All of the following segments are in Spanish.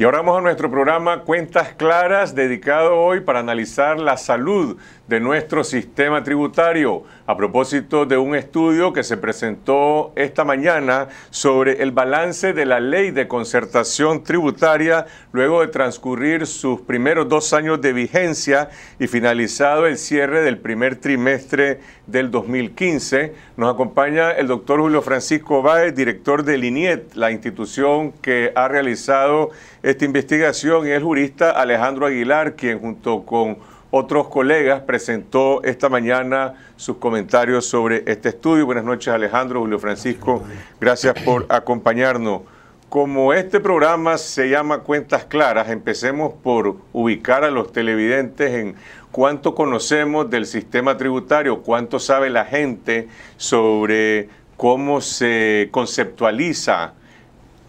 Y ahora vamos a nuestro programa Cuentas Claras, dedicado hoy para analizar la salud de nuestro sistema tributario a propósito de un estudio que se presentó esta mañana sobre el balance de la ley de concertación tributaria luego de transcurrir sus primeros dos años de vigencia y finalizado el cierre del primer trimestre del 2015. Nos acompaña el doctor Julio Francisco Báez, director de INIET, la institución que ha realizado esta investigación, y el jurista Alejandro Aguilar, quien junto con otros colegas, presentó esta mañana sus comentarios sobre este estudio. Buenas noches Alejandro, Julio Francisco, gracias por acompañarnos. Como este programa se llama Cuentas Claras, empecemos por ubicar a los televidentes en cuánto conocemos del sistema tributario, cuánto sabe la gente sobre cómo se conceptualiza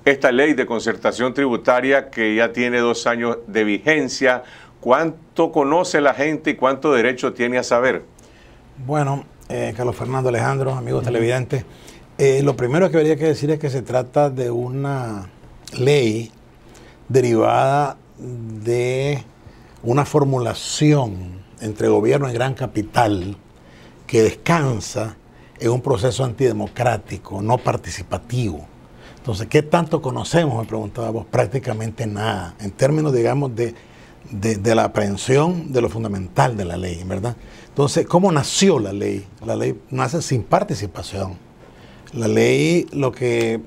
esta ley de concertación tributaria que ya tiene dos años de vigencia, ¿Cuánto conoce la gente y cuánto derecho tiene a saber? Bueno, eh, Carlos Fernando Alejandro, amigos televidentes, eh, lo primero que habría que decir es que se trata de una ley derivada de una formulación entre gobierno y gran capital que descansa en un proceso antidemocrático, no participativo. Entonces, ¿qué tanto conocemos? Me preguntaba vos, prácticamente nada, en términos, digamos, de de, la aprehensión de lo fundamental de la ley, ¿verdad? Entonces, ¿cómo nació la ley? La ley nace sin participación. La ley lo que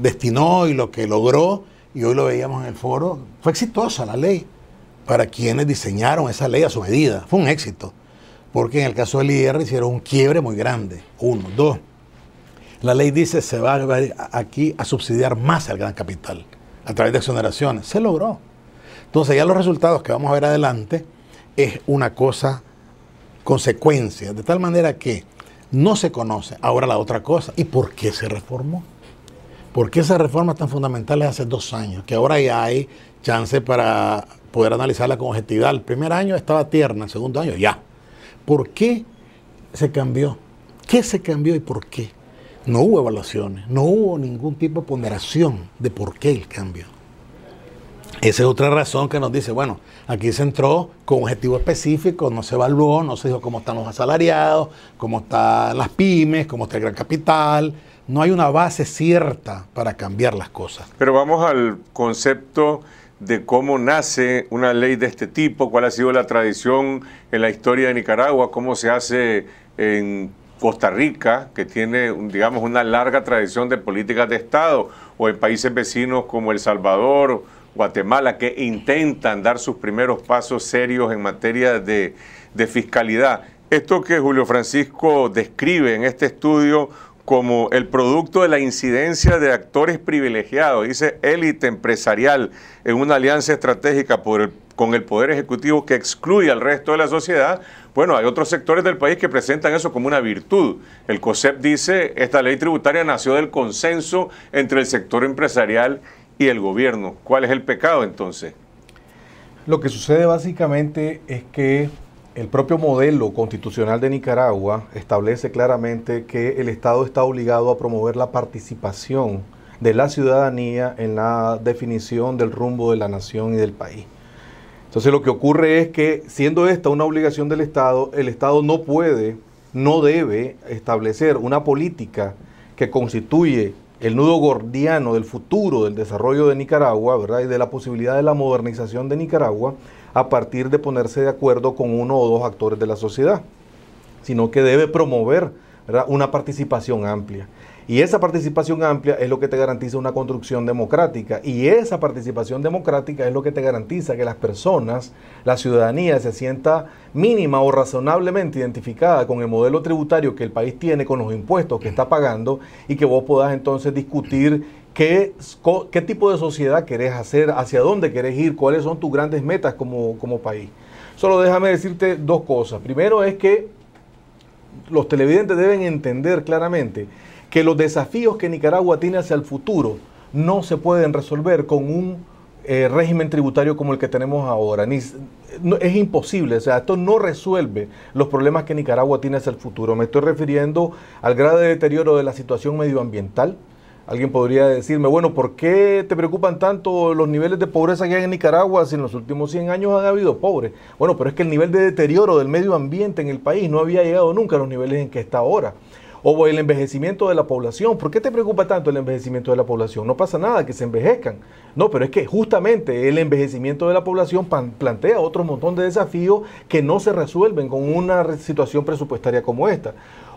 destinó y lo que logró, y hoy lo veíamos en el foro, fue exitosa la ley para quienes diseñaron esa ley a su medida. Fue un éxito, porque en el caso del IR hicieron un quiebre muy grande. Uno, dos. La ley dice se va aquí a subsidiar más al gran capital a través de exoneraciones. Se logró. Entonces ya los resultados que vamos a ver adelante es una cosa consecuencia, de tal manera que no se conoce ahora la otra cosa. ¿Y por qué se reformó? ¿Por qué esas reformas tan fundamentales hace dos años? Que ahora ya hay chance para poder analizarla con objetividad. El primer año estaba tierna, el segundo año ya. ¿Por qué se cambió? ¿Qué se cambió y por qué? No hubo evaluaciones, no hubo ningún tipo de ponderación de por qué el cambio. Esa es otra razón que nos dice, bueno, aquí se entró con objetivo específico, no se evaluó, no se dijo cómo están los asalariados, cómo están las pymes, cómo está el gran capital. No hay una base cierta para cambiar las cosas. Pero vamos al concepto de cómo nace una ley de este tipo, cuál ha sido la tradición en la historia de Nicaragua, cómo se hace en Costa Rica, que tiene, digamos, una larga tradición de políticas de Estado, o en países vecinos como El Salvador Guatemala que intentan dar sus primeros pasos serios en materia de, fiscalidad. Esto que Julio Francisco describe en este estudio como el producto de la incidencia de actores privilegiados, dice élite empresarial, en una alianza estratégica con el Poder Ejecutivo que excluye al resto de la sociedad, bueno, hay otros sectores del país que presentan eso como una virtud. El COSEP dice, esta ley tributaria nació del consenso entre el sector empresarial y y el gobierno. ¿Cuál es el pecado entonces? Lo que sucede básicamente es que el propio modelo constitucional de Nicaragua establece claramente que el Estado está obligado a promover la participación de la ciudadanía en la definición del rumbo de la nación y del país. Entonces lo que ocurre es que siendo esta una obligación del Estado, el Estado no puede, no debe establecer una política que constituye el nudo gordiano del futuro del desarrollo de Nicaragua, ¿verdad? Y de la posibilidad de la modernización de Nicaragua a partir de ponerse de acuerdo con uno o dos actores de la sociedad, sino que debe promover una participación amplia. Y esa participación amplia es lo que te garantiza una construcción democrática. Y esa participación democrática es lo que te garantiza que las personas, la ciudadanía, se sienta mínima o razonablemente identificada con el modelo tributario que el país tiene, con los impuestos que está pagando y que vos puedas entonces discutir ¿Qué, tipo de sociedad querés hacer, hacia dónde querés ir, cuáles son tus grandes metas como, como país. Solo déjame decirte dos cosas. Primero es que los televidentes deben entender claramente que los desafíos que Nicaragua tiene hacia el futuro no se pueden resolver con un eh, régimen tributario como el que tenemos ahora. es imposible, o sea, esto no resuelve los problemas que Nicaragua tiene hacia el futuro. Me estoy refiriendo al grado de deterioro de la situación medioambiental. Alguien podría decirme, bueno, ¿por qué te preocupan tanto los niveles de pobreza que hay en Nicaragua si en los últimos 100 años ha habido pobres? Bueno, pero es que el nivel de deterioro del medio ambiente en el país no había llegado nunca a los niveles en que está ahora. O el envejecimiento de la población. ¿Por qué te preocupa tanto el envejecimiento de la población? No pasa nada que se envejezcan. No, pero es que justamente el envejecimiento de la población plantea otro montón de desafíos que no se resuelven con una situación presupuestaria como esta.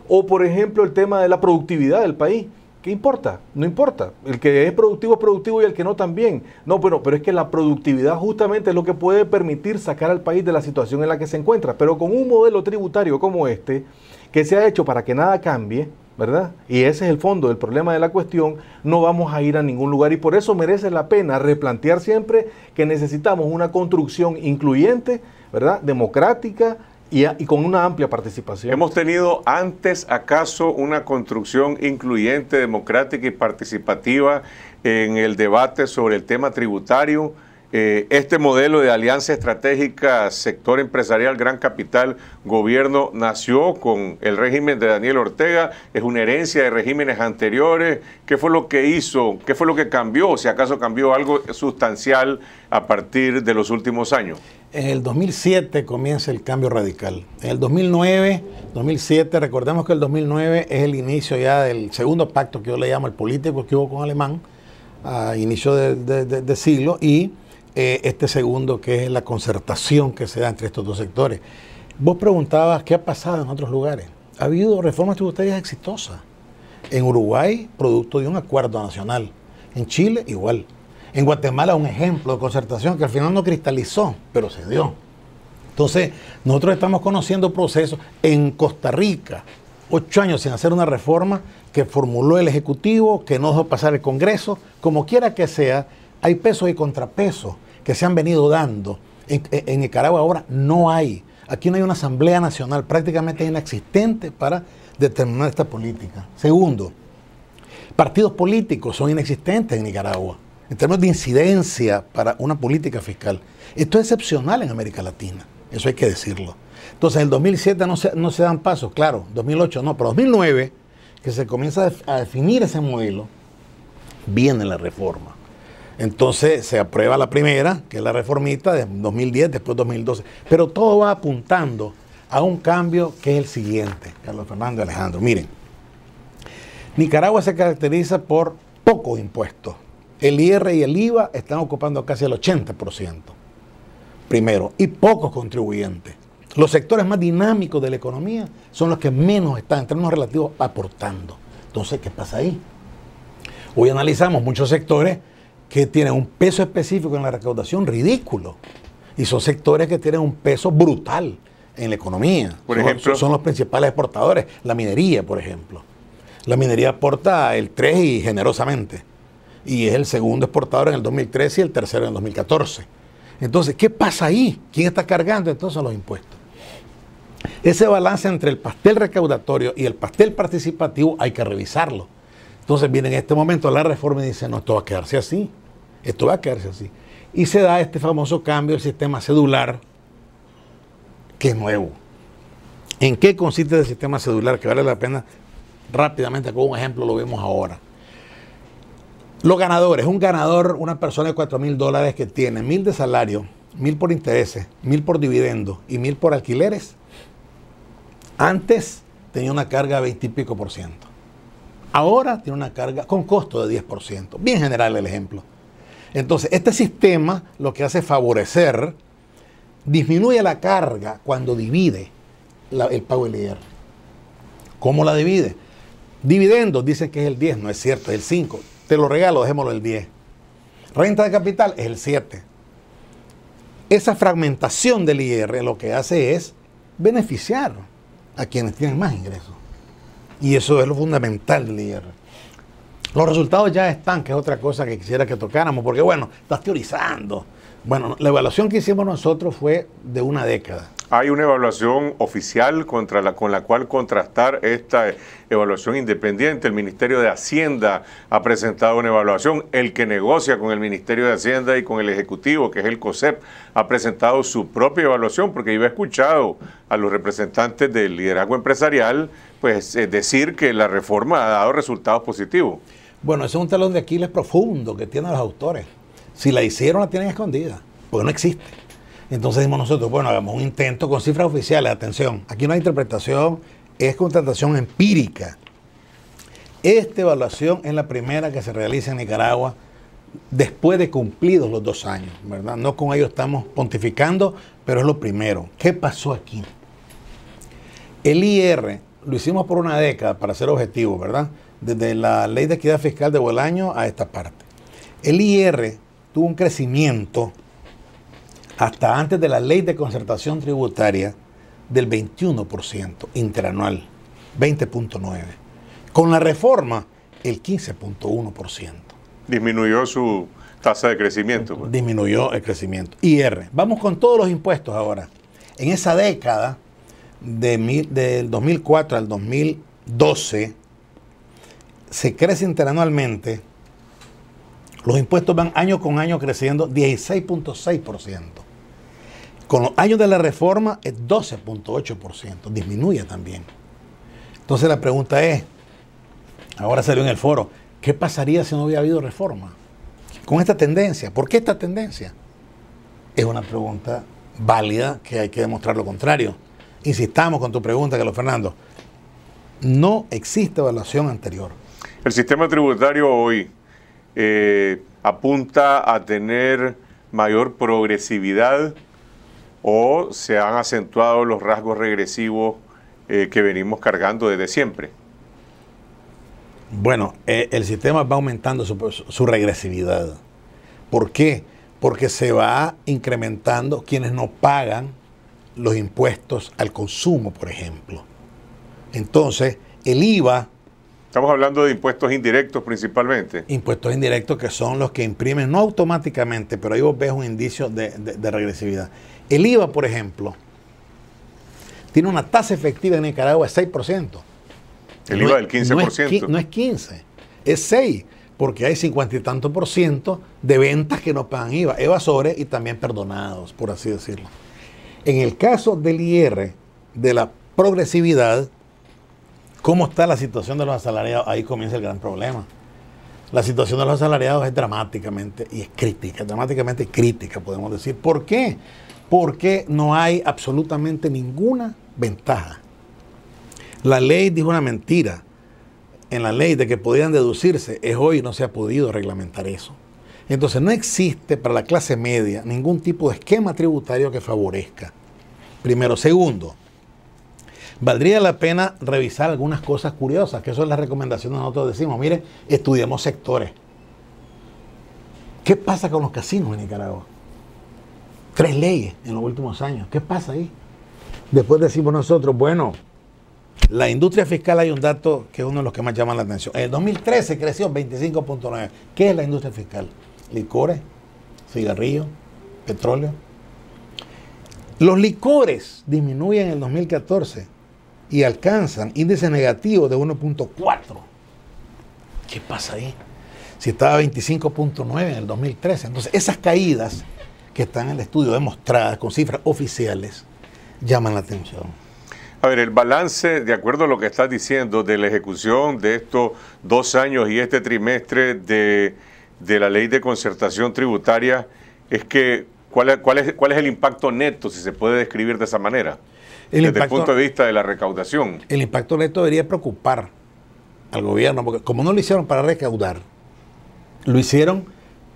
O por ejemplo el tema de la productividad del país. ¿Qué importa? No importa. El que es productivo es productivo y el que no también. No, pero, pero es que la productividad justamente es lo que puede permitir sacar al país de la situación en la que se encuentra. Pero con un modelo tributario como este, que se ha hecho para que nada cambie, ¿verdad? Y ese es el fondo del problema de la cuestión, no vamos a ir a ningún lugar y por eso merece la pena replantear siempre que necesitamos una construcción incluyente, ¿verdad? Democrática y, y con una amplia participación. ¿Hemos tenido antes acaso una construcción incluyente, democrática y participativa en el debate sobre el tema tributario? Eh, este modelo de alianza estratégica sector empresarial, gran capital, gobierno nació con el régimen de Daniel Ortega, es una herencia de regímenes anteriores. ¿Qué fue lo que hizo? ¿Qué fue lo que cambió? Si acaso cambió algo sustancial a partir de los últimos años. En el 2007 comienza el cambio radical. En el 2009, 2007, recordemos que el 2009 es el inicio ya del segundo pacto que yo le llamo el político que hubo con Alemán, a ah, inicio de, de siglo, y eh, este segundo que es la concertación que se da entre estos dos sectores. Vos preguntabas qué ha pasado en otros lugares. Ha habido reformas tributarias exitosas. En Uruguay, producto de un acuerdo nacional. En Chile, igual. En Guatemala, un ejemplo de concertación que al final no cristalizó, pero se dio. Entonces, nosotros estamos conociendo procesos en Costa Rica, ocho años sin hacer una reforma que formuló el Ejecutivo, que no dejó pasar el Congreso, como quiera que sea, hay pesos y contrapesos que se han venido dando. En, Nicaragua ahora no hay. Aquí no hay una asamblea nacional, prácticamente inexistente para determinar esta política. Segundo, partidos políticos son inexistentes en Nicaragua en términos de incidencia para una política fiscal. Esto es excepcional en América Latina, eso hay que decirlo. Entonces, en el 2007 no se, dan pasos, claro, 2008 no, pero 2009, que se comienza a definir ese modelo, viene la reforma. Entonces se aprueba la primera, que es la reformista, de 2010, después 2012. Pero todo va apuntando a un cambio que es el siguiente, Carlos Fernando y Alejandro. Miren, Nicaragua se caracteriza por pocos impuestos. El IR y el IVA están ocupando casi el 80%, primero, y pocos contribuyentes. Los sectores más dinámicos de la economía son los que menos están, en términos relativos, aportando. Entonces, ¿qué pasa ahí? Hoy analizamos muchos sectores que tienen un peso específico en la recaudación ridículo. Y son sectores que tienen un peso brutal en la economía. Por ejemplo. Son los principales exportadores. La minería, por ejemplo. La minería aporta el 3 y generosamente. Y es el segundo exportador en el 2013 y el tercero en el 2014. Entonces, ¿qué pasa ahí? ¿Quién está cargando entonces los impuestos? Ese balance entre el pastel recaudatorio y el pastel participativo hay que revisarlo entonces viene en este momento la reforma y dice, no, esto va a quedarse así, esto va a quedarse así. Y se da este famoso cambio del sistema cedular, que es nuevo. ¿En qué consiste el sistema cedular? Que vale la pena rápidamente, con un ejemplo lo vemos ahora. Los ganadores, un ganador, una persona de 4 mil dólares que tiene mil de salario, mil por intereses, mil por dividendos y mil por alquileres, antes tenía una carga de 20 y pico por ciento. Ahora tiene una carga con costo de 10%. Bien general el ejemplo. Entonces, este sistema lo que hace es favorecer, disminuye la carga cuando divide el pago del IR. ¿Cómo la divide? Dividendos, dicen que es el 10, no es cierto, es el 5. Te lo regalo, dejémoslo el 10. Renta de capital es el 7. Esa fragmentación del IR lo que hace es beneficiar a quienes tienen más ingresos. Y eso es lo fundamental, líder. Los resultados ya están, que es otra cosa que quisiera que tocáramos, porque bueno, estás teorizando. Bueno, la evaluación que hicimos nosotros fue de una década. ¿Hay una evaluación oficial contra la, con la cual contrastar esta evaluación independiente? El Ministerio de Hacienda ha presentado una evaluación. El que negocia con el Ministerio de Hacienda y con el Ejecutivo, que es el COSEP, ha presentado su propia evaluación, porque yo he escuchado a los representantes del liderazgo empresarial pues, eh, decir que la reforma ha dado resultados positivos. Bueno, eso es un talón de Aquiles profundo que tienen los autores. Si la hicieron, la tienen escondida, porque no existe. Entonces dijimos nosotros, bueno, hagamos un intento con cifras oficiales, atención, aquí no hay interpretación, es contratación empírica. Esta evaluación es la primera que se realiza en Nicaragua después de cumplidos los dos años, ¿verdad? No con ello estamos pontificando, pero es lo primero. ¿Qué pasó aquí? El IR lo hicimos por una década, para ser objetivo, ¿verdad? Desde la ley de equidad fiscal de Bolaño a esta parte. El IR tuvo un crecimiento hasta antes de la ley de concertación tributaria del 21% interanual, 20.9. Con la reforma, el 15.1%. Disminuyó su tasa de crecimiento. Pues. Disminuyó el crecimiento. IR. Vamos con todos los impuestos ahora. En esa década, del 2004 al 2012, se crece interanualmente, los impuestos van año con año creciendo 16.6%. Con los años de la reforma es 12.8%, disminuye también. Entonces la pregunta es, ahora salió en el foro, ¿qué pasaría si no hubiera habido reforma? Con esta tendencia, ¿por qué esta tendencia? Es una pregunta válida que hay que demostrar lo contrario. Insistamos con tu pregunta, Carlos Fernando. No existe evaluación anterior. El sistema tributario hoy eh, apunta a tener mayor progresividad o se han acentuado los rasgos regresivos eh, que venimos cargando desde siempre? Bueno, eh, el sistema va aumentando su, regresividad. ¿Por qué? Porque se va incrementando quienes no pagan los impuestos al consumo, por ejemplo. Entonces, el IVA... Estamos hablando de impuestos indirectos principalmente. Impuestos indirectos que son los que imprimen, no automáticamente, pero ahí vos ves un indicio de regresividad. El IVA, por ejemplo, tiene una tasa efectiva en Nicaragua de 6%. El IVA del 15%. No es, 15, es 6 porque hay cincuenta y tanto por ciento de ventas que no pagan IVA, evasores y también perdonados, por así decirlo. En el caso del IR, de la progresividad, ¿cómo está la situación de los asalariados? Ahí comienza el gran problema. La situación de los asalariados es dramáticamente, y es crítica, dramáticamente crítica, podemos decir. ¿Por qué? porque no hay absolutamente ninguna ventaja. La ley dijo una mentira en la ley de que podían deducirse, es hoy no se ha podido reglamentar eso. Entonces no existe para la clase media ningún tipo de esquema tributario que favorezca. Primero. Segundo, valdría la pena revisar algunas cosas curiosas, que eso es la recomendación que nosotros decimos. Mire, estudiemos sectores. ¿Qué pasa con los casinos en Nicaragua? tres leyes en los últimos años. ¿Qué pasa ahí? Después decimos nosotros, bueno, la industria fiscal hay un dato que es uno de los que más llama la atención. En el 2013 creció 25.9. ¿Qué es la industria fiscal? Licores, cigarrillos, petróleo. Los licores disminuyen en el 2014 y alcanzan índice negativo de 1.4. ¿Qué pasa ahí? Si estaba 25.9 en el 2013. Entonces, esas caídas que están en el estudio demostradas con cifras oficiales llaman la atención. A ver, el balance, de acuerdo a lo que estás diciendo, de la ejecución de estos dos años y este trimestre de, la ley de concertación tributaria, es que, ¿cuál, cuál, es, ¿cuál es el impacto neto, si se puede describir de esa manera? desde el punto de vista de la recaudación. El impacto neto debería preocupar al gobierno, porque como no lo hicieron para recaudar, lo hicieron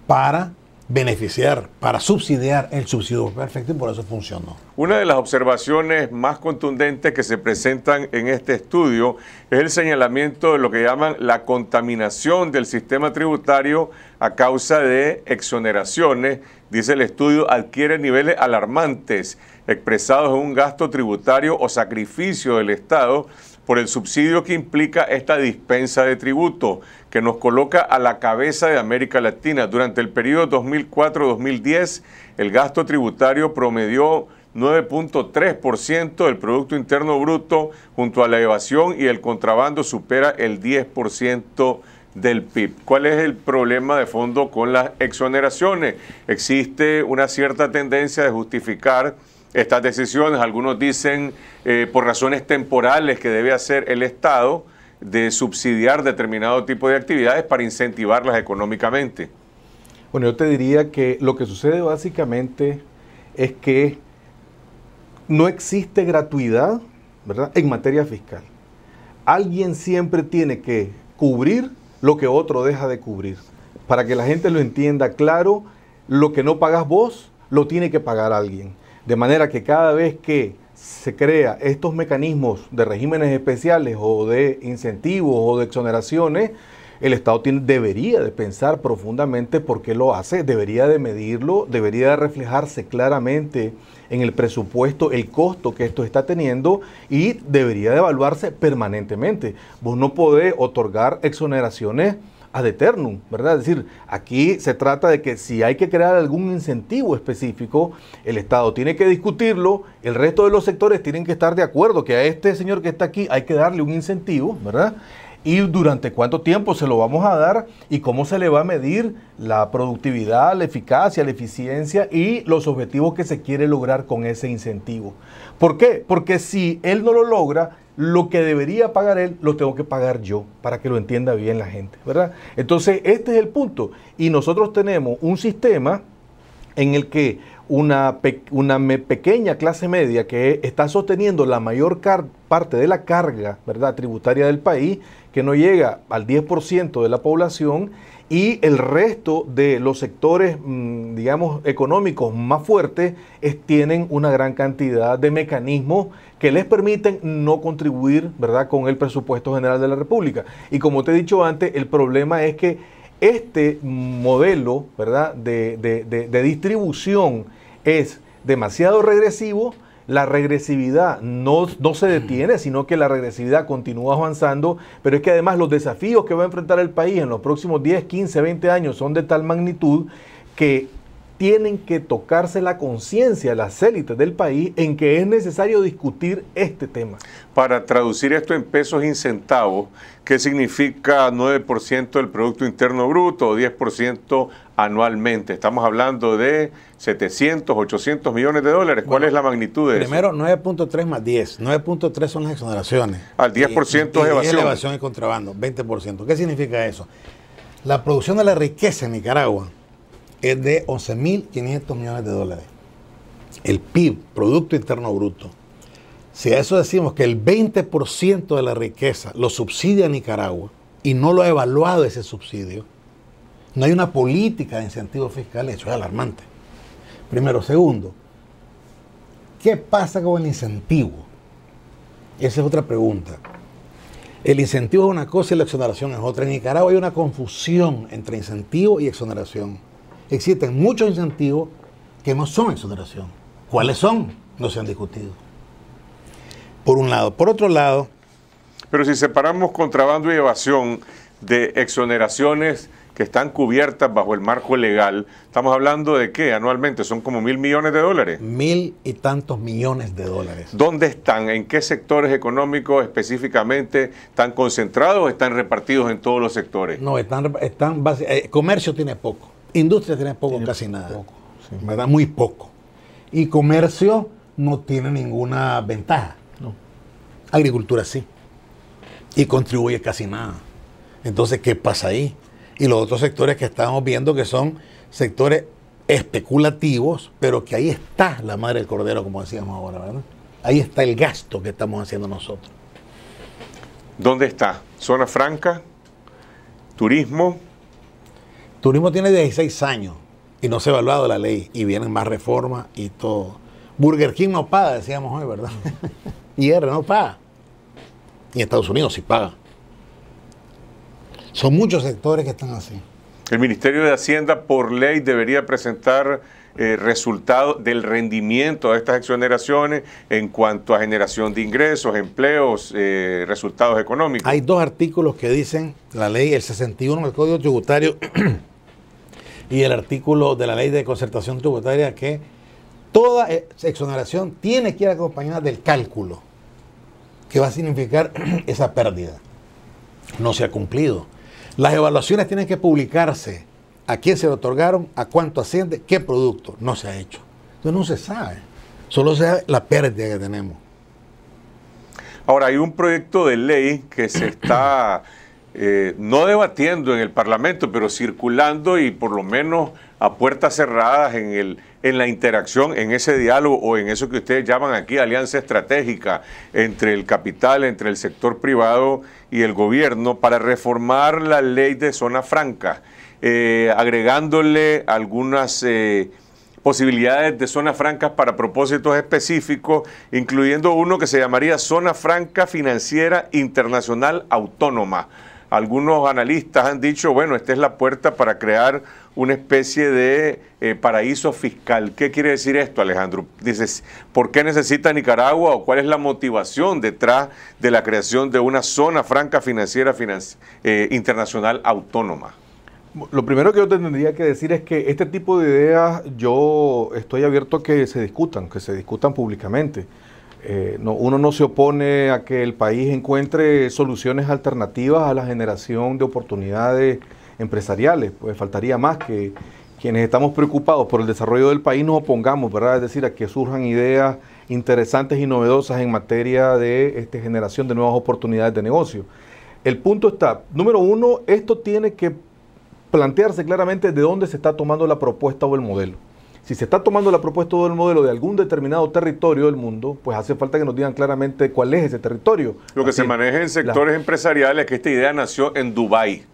para beneficiar, para subsidiar el subsidio perfecto y por eso funcionó. Una de las observaciones más contundentes que se presentan en este estudio es el señalamiento de lo que llaman la contaminación del sistema tributario a causa de exoneraciones. Dice el estudio, adquiere niveles alarmantes expresados en un gasto tributario o sacrificio del Estado por el subsidio que implica esta dispensa de tributo, que nos coloca a la cabeza de América Latina. Durante el periodo 2004-2010, el gasto tributario promedió 9.3% del Producto Interno Bruto, junto a la evasión y el contrabando supera el 10% del PIB. ¿Cuál es el problema de fondo con las exoneraciones? Existe una cierta tendencia de justificar estas decisiones. Algunos dicen eh, por razones temporales que debe hacer el Estado de subsidiar determinado tipo de actividades para incentivarlas económicamente. Bueno, yo te diría que lo que sucede básicamente es que no existe gratuidad ¿verdad? en materia fiscal. Alguien siempre tiene que cubrir lo que otro deja de cubrir. Para que la gente lo entienda claro, lo que no pagas vos, lo tiene que pagar alguien. De manera que cada vez que se crea estos mecanismos de regímenes especiales o de incentivos o de exoneraciones, el Estado debería de pensar profundamente por qué lo hace, debería de medirlo, debería de reflejarse claramente en el presupuesto el costo que esto está teniendo y debería de evaluarse permanentemente. Vos no podés otorgar exoneraciones ad eternum, ¿verdad? Es decir, aquí se trata de que si hay que crear algún incentivo específico, el Estado tiene que discutirlo, el resto de los sectores tienen que estar de acuerdo que a este señor que está aquí hay que darle un incentivo, ¿verdad? y durante cuánto tiempo se lo vamos a dar y cómo se le va a medir la productividad, la eficacia, la eficiencia y los objetivos que se quiere lograr con ese incentivo. ¿Por qué? Porque si él no lo logra, lo que debería pagar él, lo tengo que pagar yo, para que lo entienda bien la gente, ¿verdad? Entonces, este es el punto. Y nosotros tenemos un sistema en el que una, una pequeña clase media que está sosteniendo la mayor parte de la carga ¿verdad? tributaria del país, que no llega al 10% de la población y el resto de los sectores, mm, digamos, económicos más fuertes tienen una gran cantidad de mecanismos que les permiten no contribuir, ¿verdad?, con el presupuesto general de la República. Y como te he dicho antes, el problema es que este modelo, ¿verdad?, de distribución es demasiado regresivo, la regresividad no, no se detiene, sino que la regresividad continúa avanzando, pero es que además los desafíos que va a enfrentar el país en los próximos 10, 15, 20 años son de tal magnitud que tienen que tocarse la conciencia, las élites del país, en que es necesario discutir este tema. Para traducir esto en pesos y centavos, ¿qué significa 9% del Producto Interno Bruto o 10% anualmente. Estamos hablando de 700, 800 millones de dólares. ¿Cuál es la magnitud de eso? Primero, 9.3 más 10. 9.3 son las exoneraciones. Al ah, 10% es evasión. Y evasión y contrabando, 20%. ¿Qué significa eso? La producción de la riqueza en Nicaragua es de 11.500 millones de dólares. El PIB, Producto Interno Bruto. Si a eso decimos que el 20% de la riqueza lo subsidia Nicaragua y no lo ha evaluado ese subsidio, no hay una política de incentivos fiscales, eso es alarmante. Primero. Segundo, ¿qué pasa con el incentivo? Esa es otra pregunta. El incentivo es una cosa y la exoneración es otra. En Nicaragua hay una confusión entre incentivo y exoneración. Existen muchos incentivos que no son exoneración. ¿Cuáles son? No se han discutido. Por un lado. Por otro lado. Pero si separamos contrabando y evasión de exoneraciones que están cubiertas bajo el marco legal. Estamos hablando de qué anualmente son como mil millones de dólares. Mil y tantos millones de dólares. ¿Dónde están? ¿En qué sectores económicos específicamente están concentrados o están repartidos en todos los sectores? No, están, están eh, comercio tiene poco, industria tiene poco, casi nada. Muy poco. Y comercio no tiene ninguna ventaja. Agricultura sí. Y contribuye casi nada. Entonces, ¿qué pasa ahí? y los otros sectores que estamos viendo que son sectores especulativos, pero que ahí está la madre del cordero, como decíamos ahora, ¿verdad? Ahí está el gasto que estamos haciendo nosotros. ¿Dónde está? ¿Zona franca? ¿Turismo? Turismo tiene 16 años y no se ha evaluado la ley y vienen más reformas y todo. Burger King no paga, decíamos hoy, ¿verdad? IR no paga. Y Estados Unidos sí paga. Son muchos sectores que están así. El Ministerio de Hacienda por ley debería presentar eh, resultados del rendimiento de estas exoneraciones en cuanto a generación de ingresos, empleos, eh, resultados económicos. Hay dos artículos que dicen la ley, el 61 del Código Tributario y el artículo de la ley de concertación tributaria que toda eh, exoneración tiene que ir acompañada del cálculo que va a significar esa pérdida. No se ha cumplido. Las evaluaciones tienen que publicarse. ¿A quién se le otorgaron? ¿A cuánto asciende? ¿Qué producto? No se ha hecho. Entonces no se sabe. Solo se sabe la pérdida que tenemos. Ahora, hay un proyecto de ley que se está eh, no debatiendo en el Parlamento, pero circulando y por lo menos a puertas cerradas en, el, en la interacción, en ese diálogo o en eso que ustedes llaman aquí alianza estratégica entre el capital, entre el sector privado y el gobierno para reformar la ley de zona franca, eh, agregándole algunas... Eh, posibilidades de zonas francas para propósitos específicos, incluyendo uno que se llamaría Zona Franca Financiera Internacional Autónoma algunos analistas han dicho, bueno, esta es la puerta para crear una especie de eh, paraíso fiscal. ¿Qué quiere decir esto, Alejandro? Dices, ¿por qué necesita Nicaragua o cuál es la motivación detrás de la creación de una zona franca financiera eh, internacional autónoma? Lo primero que yo tendría que decir es que este tipo de ideas yo estoy abierto a que se discutan, que se discutan públicamente. Eh, uno no se opone a que el país encuentre soluciones alternativas a la generación de oportunidades empresariales, pues faltaría más que quienes estamos preocupados por el desarrollo del país nos opongamos, ¿verdad? Es decir, a que surjan ideas interesantes y novedosas en materia de este, generación de nuevas oportunidades de negocio. El punto está, número uno, esto tiene que plantearse claramente de dónde se está tomando la propuesta o el modelo. Si se está tomando la propuesta del modelo de algún determinado territorio del mundo, pues hace falta que nos digan claramente cuál es ese territorio. Lo que se maneja en sectores empresariales empresariales, que esta idea nació en Dubái.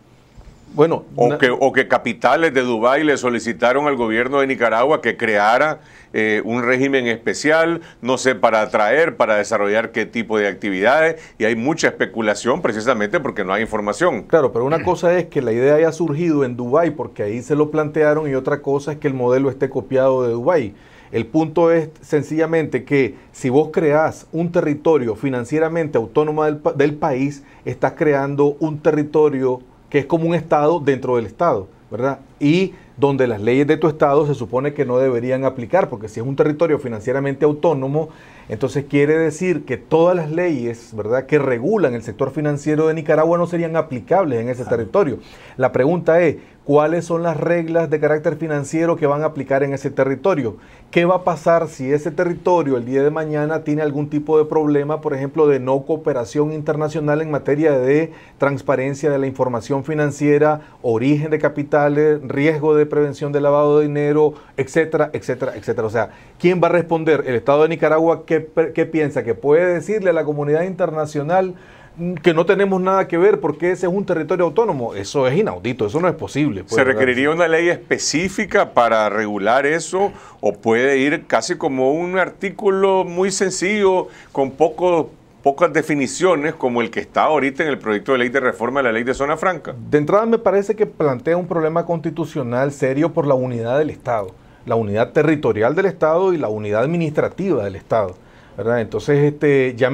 Bueno, o, que, capitales de Dubái le solicitaron al gobierno de Nicaragua que creara eh, un régimen especial, no sé, para atraer, para desarrollar qué tipo de actividades, y hay mucha especulación precisamente porque no hay información. Claro, pero una cosa es que la idea haya surgido en Dubái porque ahí se lo plantearon y otra cosa es que el modelo esté copiado de Dubái. El punto es sencillamente que si vos creás un territorio financieramente autónomo del, del país, estás creando un territorio que es como un Estado dentro del Estado, ¿verdad? Y donde las leyes de tu Estado se supone que no deberían aplicar, porque si es un territorio financieramente autónomo, entonces quiere decir que todas las leyes ¿verdad? que regulan el sector financiero de Nicaragua no serían aplicables en ese territorio. La pregunta es, ¿cuáles son las reglas de carácter financiero que van a aplicar en ese territorio? ¿Qué va a pasar si ese territorio el día de mañana tiene algún tipo de problema, por ejemplo, de no cooperación internacional en materia de transparencia de la información financiera, origen de capitales, riesgo de prevención de lavado de dinero, etcétera, etcétera, etcétera? O sea, ¿quién va a responder? ¿El Estado de Nicaragua? ¿Qué ¿qué, piensa? ¿Que puede decirle a la comunidad internacional mm, que no tenemos nada que ver porque ese es un territorio autónomo. Eso es inaudito, eso no es posible. Pues, ¿Se requeriría una ley específica para regular eso o puede ir casi como un artículo muy sencillo con pocas definiciones como el que está ahorita en el proyecto de ley de reforma de la ley de zona franca? De entrada me parece que plantea un problema constitucional serio por la unidad del Estado, la unidad territorial del Estado y la unidad administrativa del Estado entonces, este, ya,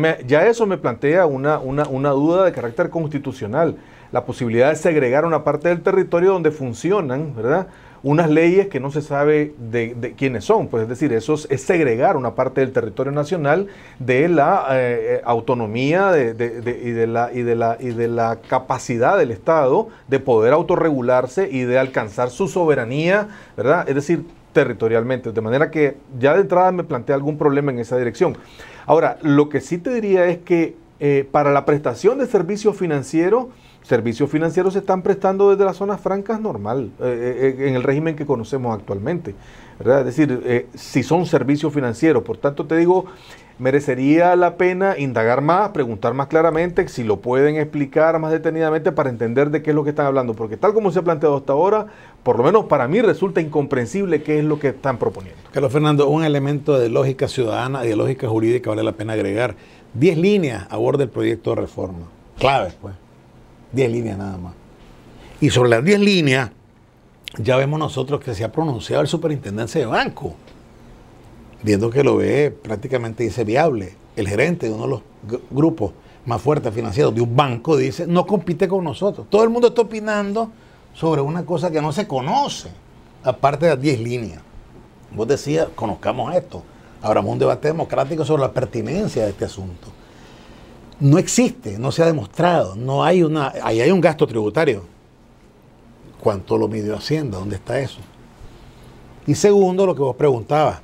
eso me plantea una, una, duda de carácter constitucional, la posibilidad de segregar una parte del territorio donde funcionan, ¿verdad? unas leyes que no se sabe de, quiénes son. Pues es decir, eso es, segregar una parte del territorio nacional de la eh, eh, autonomía de, y, de la, y, de la, y de la capacidad del Estado de poder autorregularse y de alcanzar su soberanía, ¿verdad? Es decir, territorialmente. De manera que ya de entrada me plantea algún problema en esa dirección. Ahora, lo que sí te diría es que eh, para la prestación de servicios financieros, servicios financieros se están prestando desde las zonas francas normal, eh, eh, en el régimen que conocemos actualmente. Es decir, si son servicios financieros, por tanto te digo, merecería la pena indagar más, preguntar más claramente, si lo pueden explicar más detenidamente para entender de qué es lo que están hablando, porque tal como se ha planteado hasta ahora, por lo menos para mí resulta incomprensible qué es lo que están proponiendo. Carlos Fernando, un elemento de lógica ciudadana y de lógica jurídica vale la pena agregar. Diez líneas a bordo del proyecto de reforma. Clave, pues. Diez líneas nada más. Y sobre las diez líneas, ya vemos nosotros que se ha pronunciado el superintendencia de banco viendo que lo ve prácticamente dice viable. El gerente de uno de los grupos más fuertes financieros de un banco dice, no compite con nosotros. Todo el mundo está opinando sobre una cosa que no se conoce, aparte de las 10 líneas. Vos decías, conozcamos esto. Abramos un debate democrático sobre la pertinencia de este asunto. No existe, no se ha demostrado, no hay una, ahí hay un gasto tributario. ¿Cuánto lo midió Hacienda? ¿Dónde está eso? Y segundo, lo que vos preguntabas,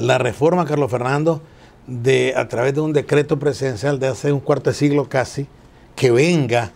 la reforma, Carlos Fernando, de, a través de un decreto presidencial de hace un cuarto de siglo casi, que venga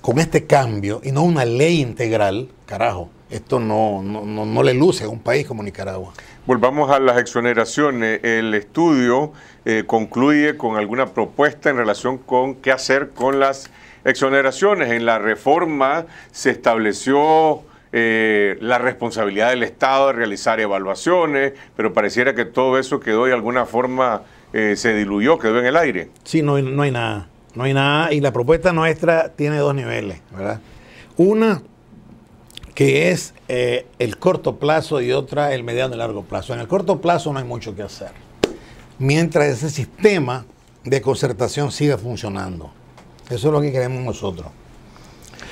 con este cambio y no una ley integral, carajo, esto no, no, le luce a un país como Nicaragua. Volvamos a las exoneraciones. El estudio eh, concluye con alguna propuesta en relación con qué hacer con las exoneraciones. En la reforma se estableció eh, la responsabilidad del Estado de realizar evaluaciones, pero pareciera que todo eso quedó de alguna forma, eh, se diluyó, quedó en el aire. Sí, no, no hay nada, no hay nada, y la propuesta nuestra tiene dos niveles, ¿verdad? Una que es eh, el corto plazo y otra el mediano y largo plazo. En el corto plazo no hay mucho que hacer, mientras ese sistema de concertación siga funcionando. Eso es lo que queremos nosotros.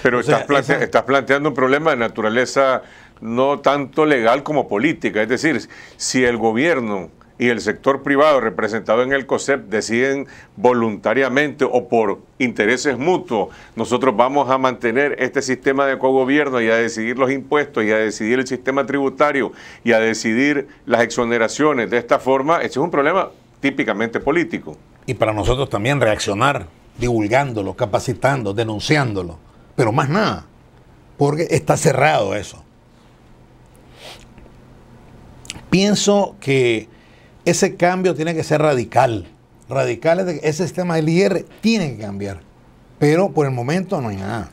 Pero estás, estás planteando un problema de naturaleza no tanto legal como política. Es decir, si el gobierno y el sector privado representado en el COSEP deciden voluntariamente o por intereses mutuos, nosotros vamos a mantener este sistema de cogobierno y a decidir los impuestos y a decidir el sistema tributario y a decidir las exoneraciones de esta forma, ese es un problema típicamente político. Y para nosotros también reaccionar, divulgándolo, capacitando, denunciándolo pero más nada, porque está cerrado eso. Pienso que ese cambio tiene que ser radical. Radical es que ese sistema de IR tiene que cambiar. Pero por el momento no hay nada.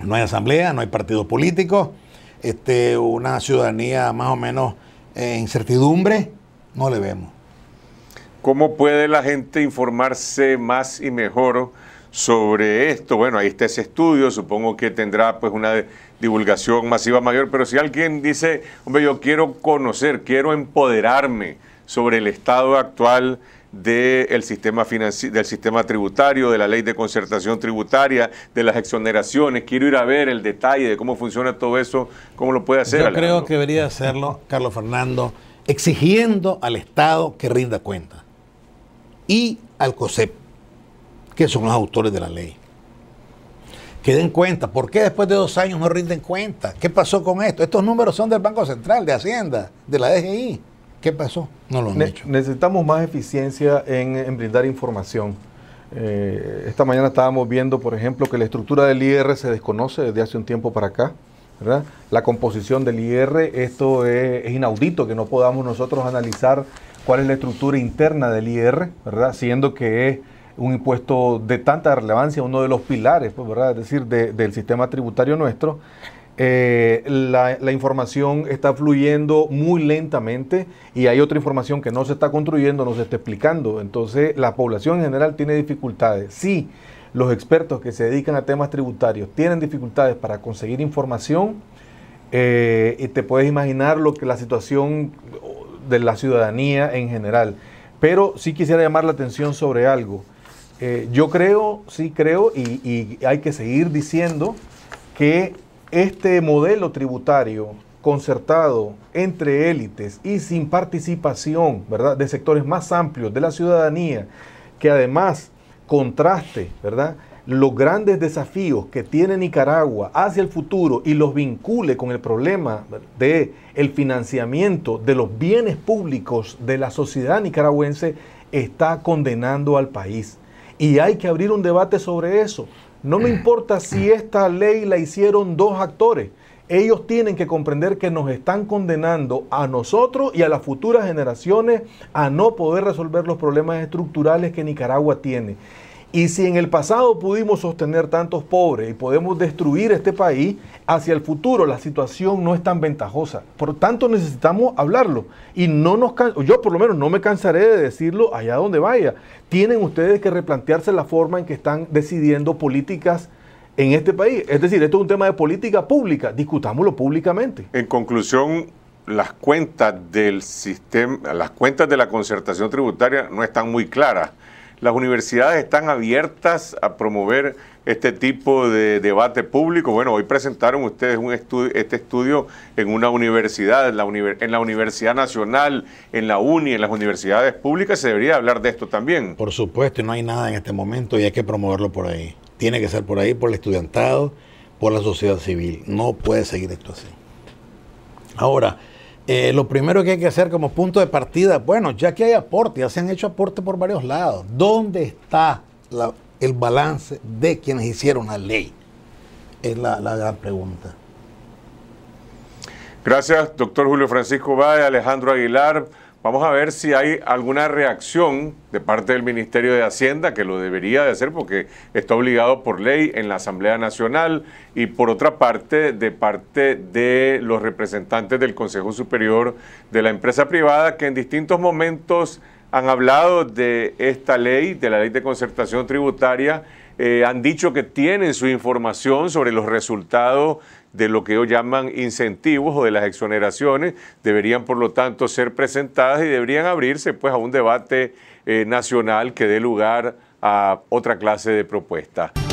No hay asamblea, no hay partido político, este, una ciudadanía más o menos eh, en incertidumbre, no le vemos. ¿Cómo puede la gente informarse más y mejor sobre esto. Bueno, ahí está ese estudio, supongo que tendrá pues una divulgación masiva mayor, pero si alguien dice, hombre, yo quiero conocer, quiero empoderarme sobre el estado actual del sistema sistema del sistema tributario, de la ley de concertación tributaria, de las exoneraciones, quiero ir a ver el detalle de cómo funciona todo eso, cómo lo puede hacer. Yo creo que debería hacerlo, Carlos Fernando, exigiendo al Estado que rinda cuenta y al COSEP que son los autores de la ley. Que den cuenta, ¿por qué después de dos años no rinden cuenta? ¿Qué pasó con esto? Estos números son del Banco Central, de Hacienda, de la DGI. ¿Qué pasó? No lo han hecho. Necesitamos más eficiencia en, brindar información. Eh, esta mañana estábamos viendo, por ejemplo, que la estructura del IR se desconoce desde hace un tiempo para acá. La composición del IR, esto es, inaudito que no podamos nosotros analizar cuál es la estructura interna del IR, ¿verdad? siendo que es un impuesto de tanta relevancia, uno de los pilares, pues, ¿verdad? Es decir, del sistema tributario nuestro. Eh, la, información está fluyendo muy lentamente y hay otra información que no se está construyendo, no se está explicando. Entonces, la población en general tiene dificultades. Sí, los expertos que se dedican a temas tributarios tienen dificultades para conseguir información. Eh, y te puedes imaginar lo que la situación de la ciudadanía en general. Pero sí quisiera llamar la atención sobre algo. Eh, yo creo, sí creo, y, hay que seguir diciendo que este modelo tributario concertado entre élites y sin participación ¿verdad? de sectores más amplios de la ciudadanía, que además contraste ¿verdad? los grandes desafíos que tiene Nicaragua hacia el futuro y los vincule con el problema del el financiamiento de los bienes públicos de la sociedad nicaragüense, está condenando al país. Y hay que abrir un debate sobre eso. No me importa si esta ley la hicieron dos actores. Ellos tienen que comprender que nos están condenando a nosotros y a las futuras generaciones a no poder resolver los problemas estructurales que Nicaragua tiene. Y si en el pasado pudimos sostener tantos pobres y podemos destruir este país, hacia el futuro la situación no es tan ventajosa. Por tanto, necesitamos hablarlo. Y no nos yo por lo menos no me cansaré de decirlo allá donde vaya. Tienen ustedes que replantearse la forma en que están decidiendo políticas en este país. Es decir, esto es un tema de política pública. Discutámoslo públicamente. En conclusión, las cuentas del sistema, las cuentas de la concertación tributaria no están muy claras las universidades están abiertas a promover este tipo de debate público. Bueno, hoy presentaron ustedes un estudio, este estudio en una universidad, en la, en la Universidad Nacional, en la UNI, en las universidades públicas. Se debería hablar de esto también. Por supuesto, y no hay nada en este momento y hay que promoverlo por ahí. Tiene que ser por ahí, por el estudiantado, por la sociedad civil. No puede seguir esto así. Ahora, eh, lo primero que hay que hacer como punto de partida, bueno, ya que hay aporte, ya se han hecho aportes por varios lados, ¿dónde está el balance de quienes hicieron la ley? Es la, gran pregunta. Gracias, doctor Julio Francisco Valle, Alejandro Aguilar. Vamos a ver si hay alguna reacción de parte del Ministerio de Hacienda, que lo debería de hacer porque está obligado por ley en la Asamblea Nacional, y por otra parte, de parte de los representantes del Consejo Superior de la Empresa Privada, que en distintos momentos han hablado de esta ley, de la ley de concertación tributaria, eh, han dicho que tienen su información sobre los resultados de lo que ellos llaman incentivos o de las exoneraciones, deberían por lo tanto ser presentadas y deberían abrirse pues a un debate eh, nacional que dé lugar a otra clase de propuestas.